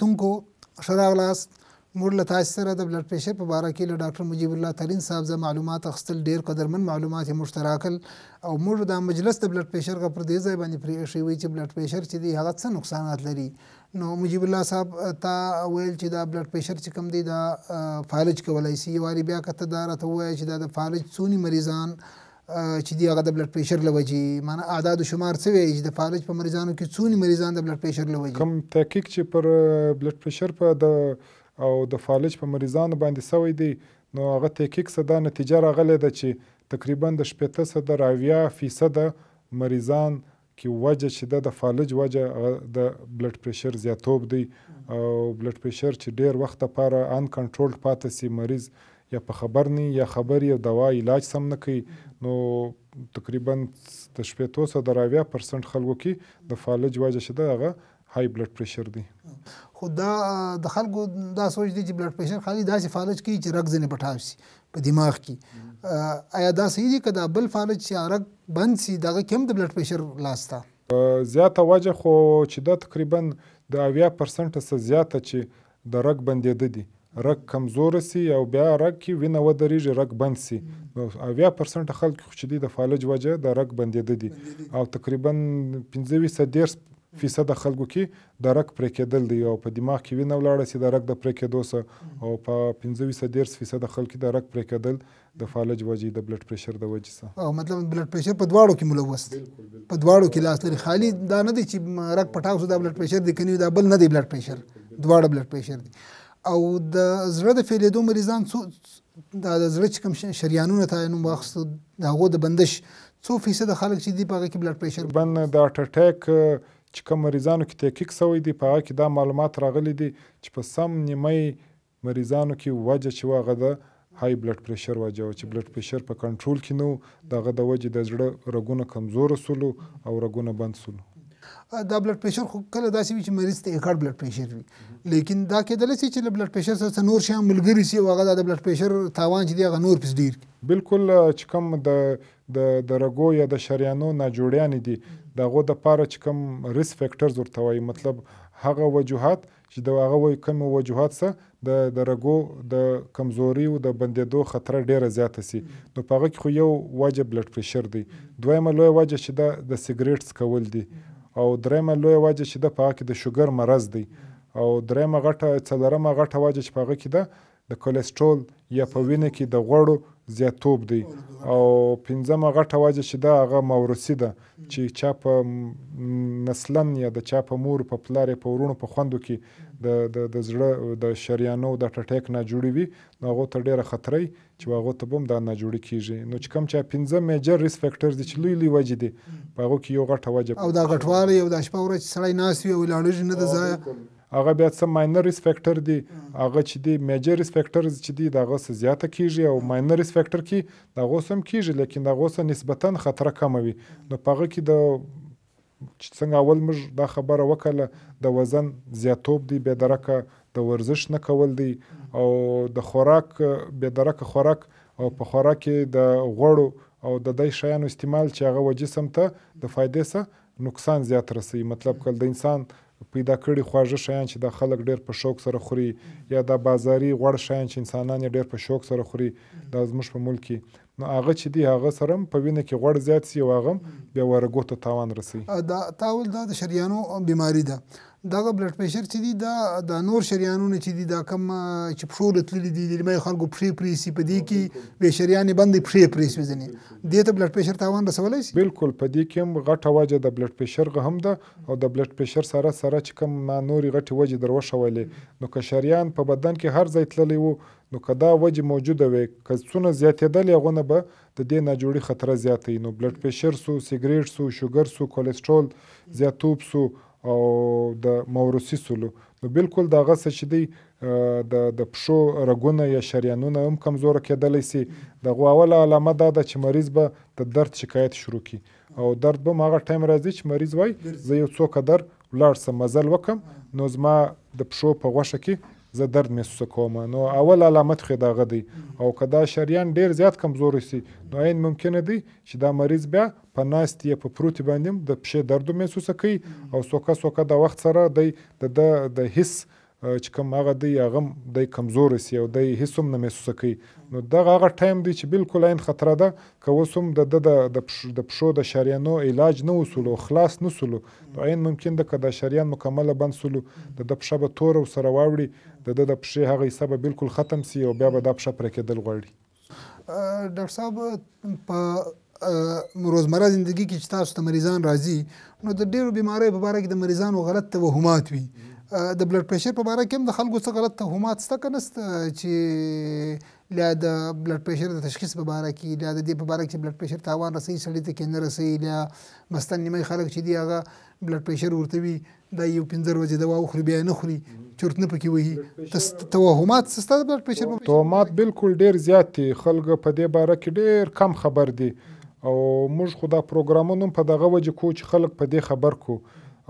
کتونکو ښه راغلاست موږ له تاسو سره د بلډ پرېشر په باره کې له ډاکټر مجیب الله ترین صاحب زه معلومات اخیستل ډیر قدرمن معلومات یې مشتراکل او موږ دا مجلس د بلډ پرېشر غ پر دې ځای باندې پرې ایښی وی چې بلډ پرېشر چې دی هغه څه نقصانات لري نو مجیب الله صاحب تا ویل چې دا بلډ پرېشر چې کم دی دا فالج کولای شي یواري بیا کته دا راته وایي چې دا د فالج څونی مریضان چې دی هغه د بلډ پريشر لوجي معنی اعداد او شمار څه وي د فالج په مریضانو کې څونی مریضان د بلډ پريشر لوجي کوم تحقیق چې پر بلډ پريشر په د او د فالج په مریضانو باندې سوی دی نو هغه تحقیق صدا نتیجه راغله ده چې تقریبا د 15 فیصد مریضان کې وجه چې د فالج وجه د بلډ پريشر زیاتوب دی او بلډ پريشر چې ډیر وخت لپاره ان کنټرول پاتې سي مریض یا په خبر نه یا خبر یو دوا علاج سم نه کوي نو تقریبا د شپېتو څخه د راویا پرسنټ خلکو کې د فالج وجه شته هغه های بلډ پرشر دی خو دا د خلکو دا سوچ دي چې بلډ پرشر خالي داسې فالج کوي چې رګ ځنې پټاو شي په دماغ کې آیا دا صحیح دي که دا بل فالج چې رګ بند سي دغه کې هم د بلډ پرشر لاسته زیاته وجه خو چې دا تقریبا د اویا پرسنټه څخه زیاته چې د رګ بندېده دي رګ کمزور سي او بیا رګ کې وینه ودرېږي رګ بند سي اویا پرسنټ خلک خو چې د فالج وجه د رګ بندېده دي او تقریبا 25 دیرس فیصد خلکو کې د رګ پرې کېدل دی او په دماغ کې وینه ولاړه سي د رګ د پرې کېدو سره او په 25 دیرس فیصد خلکو د رګ پرې کېدل د فالج وجې د بلډ پريشر د وجې سره او مطلب بلډ پريشر په دواړو کې ملوث په دواړو کې لاس لري خالي دا نه دي چې رګ پټاو سو د بلډ پريشر دی کني دا بل نه دی بلډ پريشر دواړه بلډ پريشر دی او د زړه د فعلیدو مریضان څو دا د زړه چې کوم شریانونه تعینوم واخستو د هغو د بندش څو فیصد خلک چې دی په هغه کې بلډ پريشر بند د هارت اٹیک چې کوم مریضانو کې تحقیق شوی دی په هغه کې دا معلومات راغلي دي چې په سم نیمه مریضانو کې وجه چې واغه ده های بلډ پريشر وجه او چې بلډ پريشر په کنټرول کې نو دغه د وجه د زړه رګونه کمزور سول او رګونه بند سول دا بلډ پريشر خو کله داسې وي چې مریض ته اکړ بلډ پريشر وي لیکن دا کېدل شي چې بلډ پريشر سره نور شیان ملګری سي واغه دا بلډ پريشر تاوان چې دی غ نور پس ډیر بالکل چې کوم د د د رګو یا د شریانو نه جوړیان دي دغه د پاره چې کوم ریس فیکٹرز ورته وایي مطلب هغه وجوهات چې د هغه وای کوم وجوهات سره د د رګو د کمزوري او د بندیدو خطر ډیره زیاته سي نو په هغه کې خو یو واجب بلډ پريشر دی دویمه لوی واجب چې د سیګریټ څکول دي او درېمه لویه وجه چې ده په هغه کې د شوګر مرض دی او درېمه غټه څلورمه غټه وجه چې په هغه کې ده د کولېسټرول یا په وینه کې د غوړو زیاتوب دی او پنځمه غټه واجه چې دا هغه مورثي ده چې چا په نسلن یا د چا په مور په پلار په ورونو په خوندو کې د د د زړه د شریانو د ټټیک نه جوړي وي نو هغه ته ډیره خطرې چې هغه ته بم دا نه جوړي کیږي نو چې کوم چا پنځه میجر ریس فیکٹرز دي چې لوی لوی واجه دي په هغه کې یو غټه واجه او دا غټواله یو د شپه ورځ سړی ناس وي او لاړ نه د ځای هغه بیا څه ماینر ریس فیکټر دی هغه چې دی میجر ریس فیکټرز چې دی دغه څه زیاته کیږي او ماینر ریس فیکټر کې دغه سم کیږي لیکن دغه څه نسبتا خطر کم وي نو په هغه کې د چې څنګه اول موږ دا خبره وکړه د وزن زیاتوب دی به درکه د ورزش نه کول دی او د خوراک به درکه خوراک او په خوراک کې د غوړو او د دای شیانو استعمال چې هغه و جسم ته د فائدې سره نقصان زیات رسي مطلب کله د انسان پیدا کړي خواږه شیان چې دا خلک ډېر په شوق سره خوري یا دا بازاري غوړ شیان چې انسانان یې ډېر په شوق سره خوري دا زموږ په ملک کې نو هغه چې دی هغه سره په وینه کې غوړ زیات سي او هغه بیا ورګو ته تاوان رسي دا تاول دا د شریانو بیماری ده دغه بلډ پريشر چې دی دا د نور شریانونه چې دی دا کم چې پښول تللی دی د مې خلکو پری پری سي په دې کې به شریانې بندې پری پری سي ځنی دې ته بلډ پريشر تاوان رسولای شي بالکل په دې کې هم غټه وجه د بلډ پريشر هم ده او د بلډ پريشر سره سره چې کم ما نوري غټه وجه دروښولې نو که شریان په بدن کې هر ځای تللی وو نو که دا وجې موجوده وي که څونه زیاتېدلې هغونه به د دې ناجوړي خطره زیاته نو بلډ پریشر سو سګریټ سو شوګر سو کولسټرول زیاتوب سو او د موروثي سلو نو بالکل دا غسه چې دی د د پښو رګونه یا شریانونه هم کمزور کېدلی سي د غواوله علامه دا ده چې مریض به د درد شکایت شروع کی او درد به هغه ټایم راځي چې مریض وای زه یو څو قدر ولاړ سم مزل وکم نو زما د پښو په غوښه کې زه درد محسوسه کوم نو اول علامت خو دغه دی او که دا شریان ډیر زیات کمزور شي نو عین ممکنه دی چې دا مریض بیا په ناست یې په پروت باندې د پښې درد محسوسه کوي او سوکه سوکه د وخت سره دی د د هیڅ چې کوم هغه دی هغه د کمزور سی او د هیڅوم نه محسوس کوي نو دا هغه ټایم دی چې بالکل عین خطر ده که وسوم د د د پښو د شریانو علاج نه وسولو خلاص نه سولو نو عین ممکن ده که د شریان مکمله بند سولو د د پښه به تور او سره واوړي د د پښې هغه حصہ به بالکل ختم سی او بیا به د پښه پرې کېدل غواړي ډاکټر صاحب په روزمره زندگی کې چې تاسو ته مریضان راځي نو د ډیرو بیماریو په اړه کې د مریضانو غلط توهمات وي د بلډ پرېشر په باره کې هم د خلکو څه غلط توهمات شته که نشته چې لا د بلډ پرېشر د تشخیص په باره کې لا د دې په باره کې چې بلډ پرېشر تاوان رسوي سړي ته کې نه رسوي لا مثلا نیمه خلک چې دي هغه بلډ پرېشر ورته وي دا یو پنځه ورځې دوا وخوري بیا نه خوري چورت نه پکې وهي توهمات څه ستا د بلډ پرېشر توهمات بالکل ډېر زیات دي خلک په دې باره کې ډېر کم خبر دي او موږ خو دا پروګرامونه په دغه وجه کو چې خلک په دې خبر کو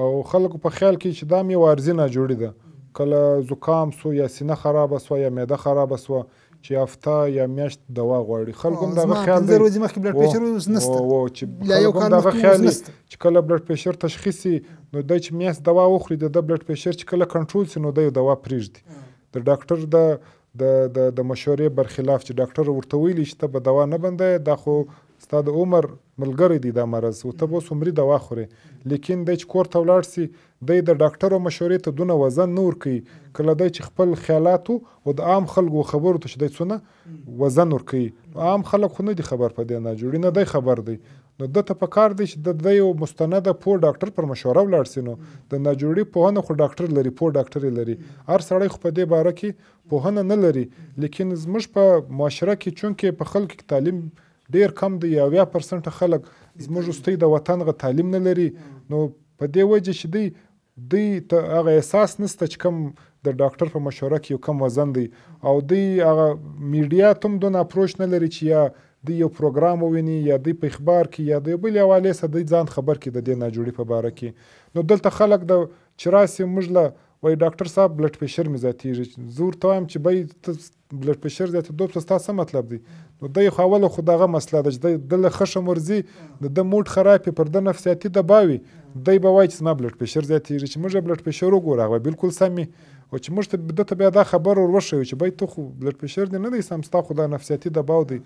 او خلکو په خیال کې چې دا میوه ارزي نه جوړې ده کله زکام سو یا سینه خراب سو یا معده خراب سو چې هفته یا میاشت دوا غواړي خلکو دا خیال دی ورځې مخکې بلډ پريشر اوس نشته او چې یو کال دا خیال چې کله بلډ پريشر تشخیصي نو د چې میاس دوا وخوري د بلډ پريشر چې کله کنټرول سي نو د دوا پرېږدي د ډاکټر د د د د مشورې برخلاف چې ډاکټر ورته ویلی چې ته به دوا نه بندې دا خو ستا د عمر ملګری دی دا مرض او ته به اوس عمري دوا خورې لیکن دی چې کور ته ولاړ سي دی د ډاکټرو مشورې ته دونه وزن نه ورکوي کله دی چې خپل خیالاتو او د عام خلکو خبرو ته چې دی څونه وزن ورکوي عام خلک خو نه دي خبر په دې نه جوړي نه دی خبر دی نو د ته په کار دی چې د د یو مستنده پو ډاکټر پر مشوره ولاړ سي نو د ناجوړي پوهنه خو ډاکټر لري پو ډاکټر لري هر سړی خو په دې باره کې پوهنه نه لري لیکن زموږ په معاشره کې چونکې په خلکو کې تعلیم ډیر کم دی یا 90% خلک زموږ استي د وطن غ تعلیم نه لري نو په دې وجه چې دی دی ته هغه احساس نشته چې کم د ډاکټر په مشوره کې یو کم وزن دی او دی هغه میډیا تم دون اپروچ نه لري چې یا د یو پروګرام وویني یا د په اخبار کې یا د بل حواله سره د ځان خبر کې د دې ناجوړي په باره کې نو دلته خلک د چراسي مجله وای ډاکټر صاحب بلډ پرېشر مې زیاتېږي زه ورته وایم چې بای ته بلډ پرېشر زیاتېدو ته ستا څه مطلب دی نو دی خو اوله خو دغه مسله ده چې د له خښم ورځي د ده موټ خراب پر ده نفسیاتي دباوي دی به وایي چې زما بلډ پرېشر زیاتېږي چې موږ بلډ پرېشر وګوره هغه بالکل سمې خو چې موږ ته د بیا دا خبر ور وښیو چې بای ته خو بلډ پرشر دی نه دی سم ستا خو دا نفسیاتي دباو دی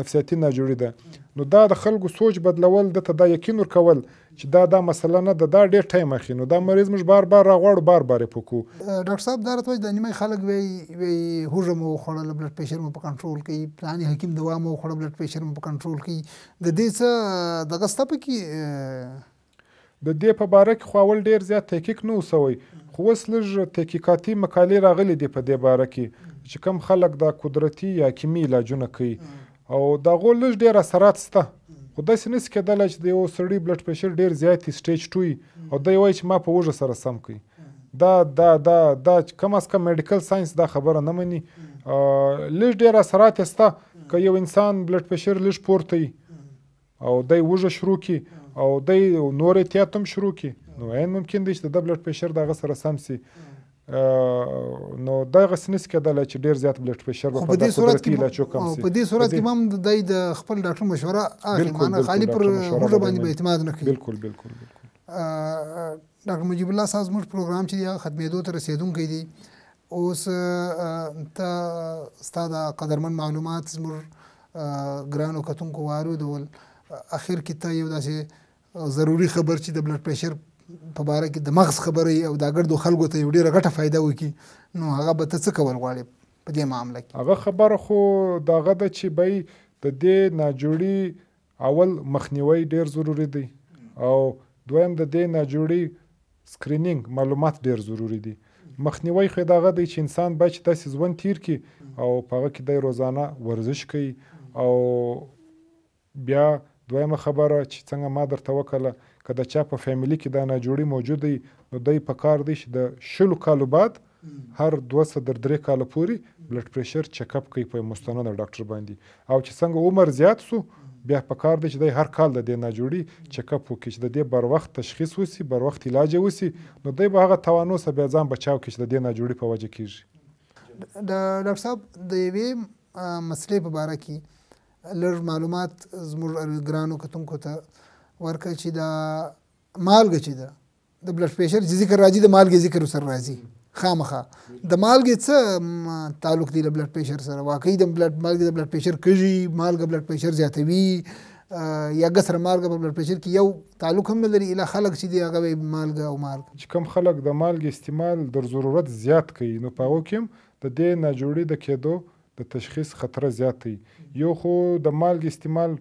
نفسیاتي ناجوړي ده نو دا د خلکو سوچ بدلول د ته دا یقین ورکول چې دا دا مسله نه ده دا ډېر ټایم اخی نو دا مریض موږ بار بار راغواړو بار بار یې پوکو ډاکټر صاحب دا راته د نیمه خلک وی وی هوږه مو خوړل بلډ پرشر مو په کنټرول کوي پلاني حکیم دوا مو خوړل بلډ پرشر مو په کنټرول کوي د دې څه دغه ستپ کې د دې په باره کې خو اول ډیر زیات تحقیق نه وسوی خو اوس لږ تحقیقاتي مقالې راغلي دي په دې باره کې چې کم خلک دا قدرتي یا کیمي علاجونه کوي او دا غو لږ ډیر اثرات شته خو داسې نسي کېدلی چې د یو سړي بلډ پرشر ډیر زیات سټیج ټوي او دی وایي چې ما په وږه سره سم کوي دا دا دا دا کم از کم میډیکل ساينس دا خبره نه مني لږ ډیر اثرات شته که یو انسان بلډ پرشر لږ پورته او دی وږه شروع کی او دی نور احتیاط هم شروع کی نو عین ممکن دی چې د بلډ پريشر دغه سره سم سي نو دغه سنس کېدل چې ډیر زیات بلډ پريشر په دې صورت کې لا چوکم سي په دې صورت کې مم د د خپل ډاکټر مشوره اخلي معنی خالي پر موږ باندې اعتماد نه کوي بالکل بالکل بالکل ډاکټر مجيب الله صاحب موږ پروګرام چې یا ختمېدو ته رسیدونکې دي اوس ته ستاسو قدرمن معلومات زموږ ګرانو کتونکو وارو دول اخر کې ته یو داسې ضروری خبر چې د بلډ پرېشر په باره کې د مغز خبرې او د ګردو خلکو ته یو ډیره ګټه فایده وکړي نو هغه به ته څه کول غواړې په دې معامله کې هغه خبر خو دغه د چې بای د دې ناجوړي اول مخنیوي ډیر ضروری دی او دویم د دې ناجوړي سکرینینګ معلومات ډیر ضروری دی مخنیوي خو دغه دی چې انسان باید چې داسې ژوند تیر کړي او په هغه کې د روزانه ورزش کوي او بیا دویمه خبره چې څنګه ما درته وکړله که د چا په فیملي کې دا ناجوړي موجود دی نو دی په کار دی چې د شلو کالو بعد هر دوه سه در درې کاله پورې بلډ پرشر چکپ کوي په مستنده ډاکټر باندې او چې څنګه عمر زیات سو بیا په کار دی چې دی هر کال د دې ناجوړي چکپ وکړي چې د دې بر وخت تشخیص وسی بر وخت علاج وسی نو دی به هغه توانو سه بیا ځان بچاو کړي چې د دې ناجوړي په وجه کیږي د ډاکټر صاحب د یوې مسلې په اړه کې لږ معلومات زموږ ګرانو کتونکو ته ورکړي چې دا مالګه چې ده د بلډ پريشر چې ذکر راځي د مالګې ذکر سره راځي خامخه د مالګې څه تعلق دی د بلډ پريشر سره واقعي د بلډ مالګې د بلډ پريشر کږي مالګه بلډ پريشر زیاتوي یا ګسر مالګه په بلډ پريشر کې یو تعلق هم لري اله خلق چې دی هغه مالګه او مالګه چې کم خلک د مالګې استعمال در ضرورت زیات کوي نو پاو کې د دې ناجوړي د کېدو د تشخیص خطر زیات دی یو خو د مالګې استعمال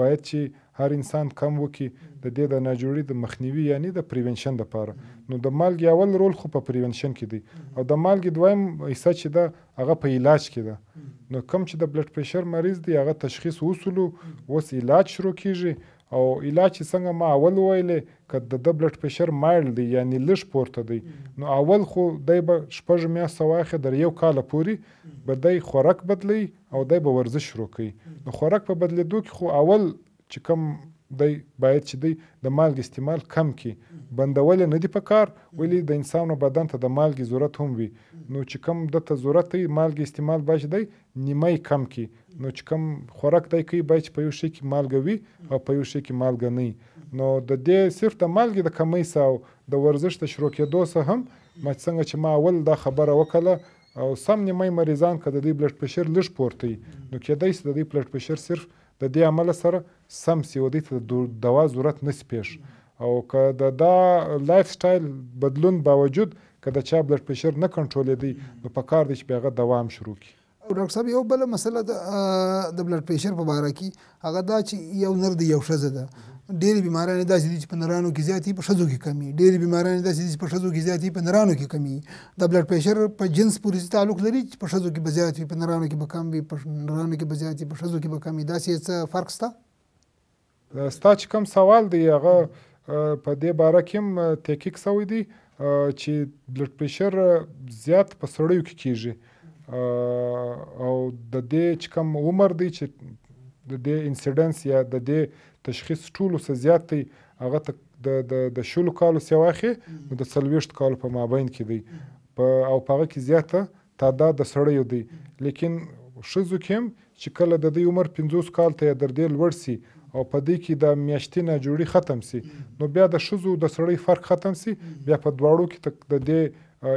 باید چې هر انسان کم وکي د دې د ناجوړي د مخنیوي یعنی د پریونشن لپاره نو د مالګې اول رول خو په پریونشن کې دی او د مالګې دویم حصہ چې ده هغه په علاج کې ده نو کم چې د بلډ پريشر مریض دی هغه تشخیص وصولو اوس علاج شروع کیږي او علاج چې څنګه ما اول ویلې که د ده بلډ پرشر مایلډ دی یعنی لږ پورته دی نو اول خو دی به شپږ میاشته واخې در یو کاله پورې به دی خوراک بدلی او دی به ورزش شروع کوي د خوراک په بدلیدو کې خو اول چې کوم دی باید چې دی د مالګې استعمال کم کړي بندول نه دی په کار ولی د انسان بدن ته د مالګې ضرورت هم وي نو چې کم د ته ضرورت دی مالګې استعمال باید دی نیمه کم کړي نو چې کم خوراک دی کوي باید په یو شی کې مالګه وي او په یو شی کې مالګه نه نو د دې صرف د مالګې د کمی سره د ورزش د شروع کېدو سره هم ما څنګه چې ما اول دا خبره وکړه او سم نیمه مریضان کده د بلډ پرشر لږ پورته نو کېدای شي د دې بلډ پرشر صرف د دې عمل سره سم سی و دې ته دوا ضرورت نسی پیش او که د دا لایف سټایل بدلون باوجود که د چا بلډ پرشر نه کنټرولېدی نو په کار دی چې بیا هغه دوا هم شروع کړي ډاکټر صاحب یو بل مسله د د بلډ پريشر په اړه کې هغه دا چې یو نر دی یو شزه ده ډېری بیماران داسې دي چې په نرانو کې زیاتې په ښځو کې کمی ډېری بیماران داسې دي چې په ښځو کې زیاتې په نرانو کې کمی د بلډ پریشر په جنس پورې تعلق لري چې په ښځو کې به زیات وي په نرانو کې به کم وي په نرانو کې به زیات وي په ښځو کې به کم وي داسې څه فرق شته ستا چې کوم سوال دی هغه په دې باره کې هم تحقیق سوی دی چې بلډ پریشر زیات په سړیو کې کیږي او د دې چې کوم عمر دی چې د دې انسیډنس یا د دې تشخیص ټولو څه زیات دی هغه د د د شلو کالو سیواخې نو د څلوېښت کالو په مابین کې دی په او په هغه کې زیاته تعداد د سړیو دی لیکن ښځو کې هم چې کله د دې عمر 50 کال ته در دې لوړ سي او په دې کې د میاشتې نه جوړي ختم سي نو بیا د ښځو د سړی فرق ختم سي بیا په دواړو کې د دې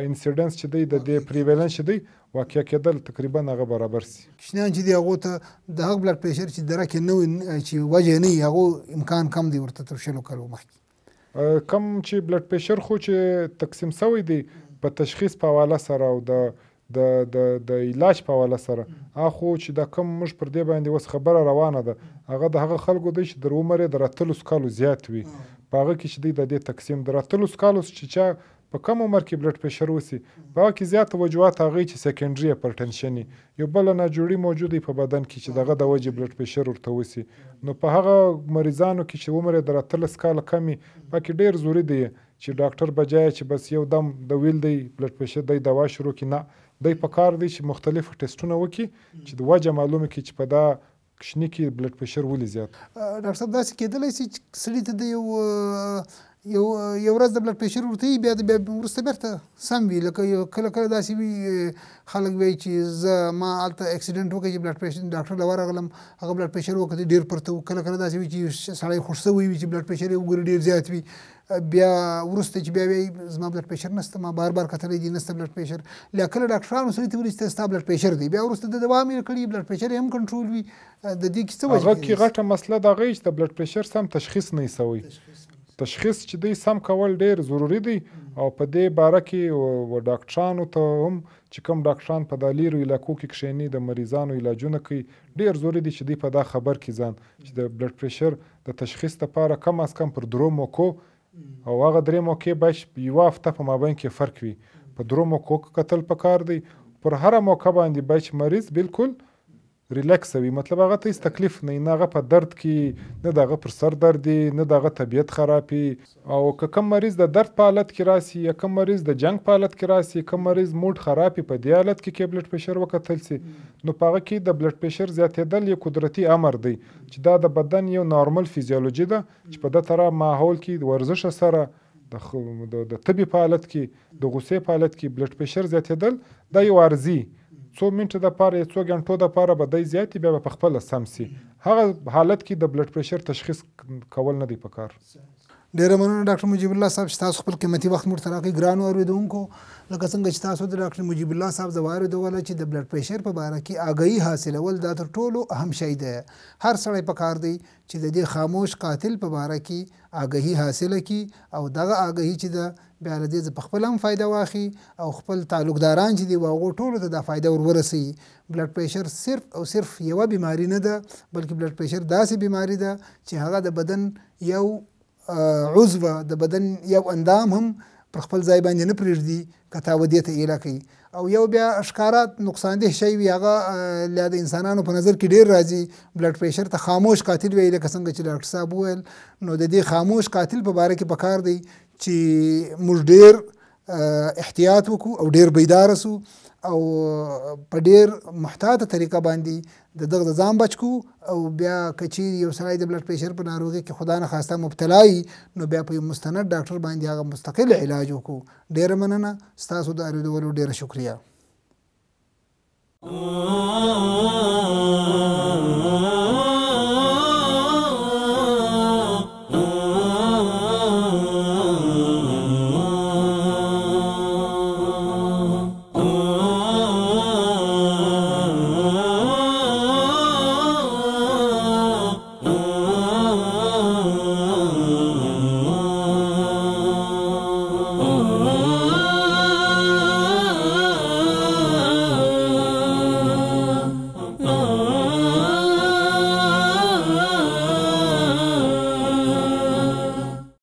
انسیډنس چې دی د دې پریویلنس چې دی واقع کېدل تقریبا هغه برابر سي ماشومان چې دی هغه ته د هغه بلډ پريشر چې درک نه وي چې وجه نه هغه امکان کم دی ورته تر شلو کلو مخکې کم چې بلډ پريشر خو چې تقسیم شوی دی په تشخیص په حواله سره او د د د د علاج په حواله سره اخو چې د کم مش پر دې باندې وس خبره روانه ده هغه د هغه خلکو د چې در عمر دراتلو سکالو زیات وي پاغه کې چې د دې تقسیم دراتلو سکالو چې چا په کم عمر کې بلډ پرشر وسی په هغه کې زیات وجوهات هغه چې سیکنډري پرټنشن یو بل ناجوړي موجود په بدن کې چې دغه د وجې بلډ پرشر ورته وسی نو په هغه مریضانو کې چې عمر یې دراتل سکاله کمی پکې ډیر زوري دی چې ډاکټر بجای چې بس یو دم د ویل دی بلډ پرشر دی دوا شروع کینه د په کار دی چې مختلف ټیسټونه وکي چې د وجه معلومه کې چې په دا کښنی کې بلډ پرشر ولې زیات ډاکټر صاحب داسې کېدلی شي چې سړي ته د یو یو یو ورځ د بلډ پرېشر ورته بیا د ورسته بیرته سم وي لکه یو کله کله داسې وي خلک وایي چې زه ما هلته اکسیډنټ وکړ چې بلډ پرېشر ډاکټر له ورغلم هغه بلډ پرېشر وکړ ډېر پرته و کله کله داسې وي چې سړی خوښ شوی وي چې بلډ پرېشر یې وګوري ډېر زیات وي بیا وروسته چې بیا وایي زما بلډ پرېشر نشته ما بار بار کتلی دي نشته بلډ پرېشر لا کله ډاکټرانو سړي ته ورسته ستا بلډ پرېشر دی بیا وروسته د دوا مې کړي بلډ پرېشر هم کنټرول وي د دې کې څه وجه هغه کې غټه مسله دا غي چې د بلډ پرېشر سم تشخیص نه شوی تشخیص چې دی سم کول ډیر ضروری دی او په دې باره کې و ډاکټرانو ته هم چې کوم ډاکټران په دالیرو علاقو کې کښینی د مریضانو علاجونه کوي ډیر ضروری دی چې دی په دا خبر کې ځان چې د بلډ پرشر د تشخیص لپاره کم از کم پر درو موکو او هغه درې موکې باید یوه هفته په مابین کې فرق وي په درو موکو کتل پکار دی پر هر موقع باندې باید مریض بالکل ریلکس وي مطلب هغه ته تکلیف نه نه هغه په درد کې نه دغه پر سر درد دی نه دغه طبیعت خرابي او که کوم مریض د درد په حالت کې راسي یا کوم مریض د جنگ په حالت کې راسي کوم مریض موډ خرابي په دی حالت کې کې بلډ پريشر وکتل سي نو په هغه کې د بلډ پريشر زیاتېدل یو قدرتي امر دی چې دا د بدن یو نارمل فزیولوژي ده چې په دتره ماحول کې ورزش سره د د طبي په حالت کې د غوسې په حالت کې بلډ پريشر زیاتېدل دا یو ارزي څو منټه د پاره څو غنټو د پاره به دای زیاتې بیا په خپل سم سي هغه حالت کې د بلډ پريشر تشخیص کول نه دی پکار ډیره مننه ډاکټر مجیب الله صاحب چې تاسو خپل قیمتي وخت موږ ته راکړی ګرانو اوریدونکو لکه څنګه چې تاسو د ډاکټر مجیب الله صاحب زواره دوله چې د بلډ پریشر په باره کې آگاهي حاصلول دا تر ټولو اهم شی دی هر سړی پکار دی چې د دې خاموش قاتل په باره کې آگاهي حاصله کړي او دغه آگاهي چې ده بیا له دې په خپل هم فایده واخی او خپل تعلقداران چې دی واغو ټولو ته دا فایده ورورسي بلډ پریشر صرف او صرف یوه بیماری نه ده بلکې بلډ پریشر داسې بیماری ده چې هغه د بدن یو عضو د بدن یو اندام هم پر خپل ځای باندې نه پرېږدي که تاودې ته ایله کوي او یو بیا ښکاره نقصاندې شی وي هغه لا د انسانانو په نظر کې ډیر راځي بلډ پریشر ته خاموش قاتل وي لکه څنګه چې ډاکټر صاحب وویل نو د دې خاموش قاتل په باره کې پکار دی چې موږ ډیر احتیاط وکړو او ډیر بیدار اوسو او په ډیر محتاطه طریقه باندې د دغه ځان بچکو او بیا کچیر یو سړی د بلډ پرېشر په ناروغي کې خدا نه خواسته مبتلا نو بیا په یو مستند ډاکټر باندې هغه مستقل علاج وکړو ډیر مننه ستاسو د اړیدولو ډیره شکریه Oh